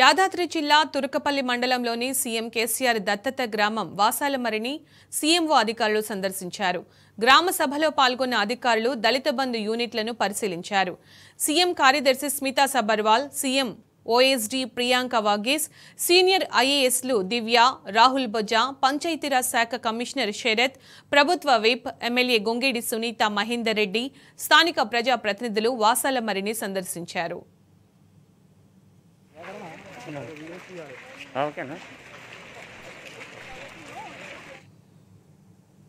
యాదాద్రి జిల్లా తురకపల్లి మండలంలోని సీఎం కేసీఆర్ దత్తత గ్రామం వాసాలమరిని సీఎంఓ అధికారులు సందర్శించారు గ్రామ సభలో పాల్గొన్న అధికారులు దళిత బంధు యూనిట్లను పరిశీలించారు సీఎం కార్యదర్శి Smita Sabharwal CM OSD Priyanka Varghese senior ఐఏఎస్లు దివ్య రాహుల్ బొజా పంచాయతీరాజ్ శాఖ కమిషనర్ శరత్ ప్రభుత్వ విప్ ఎమ్మెల్యే గొంగేడి సునీత మహేందర్ రెడ్డి స్థానిక ప్రజాప్రతినిధులు వాసాలమరిని సందర్శించారు ఓకేనా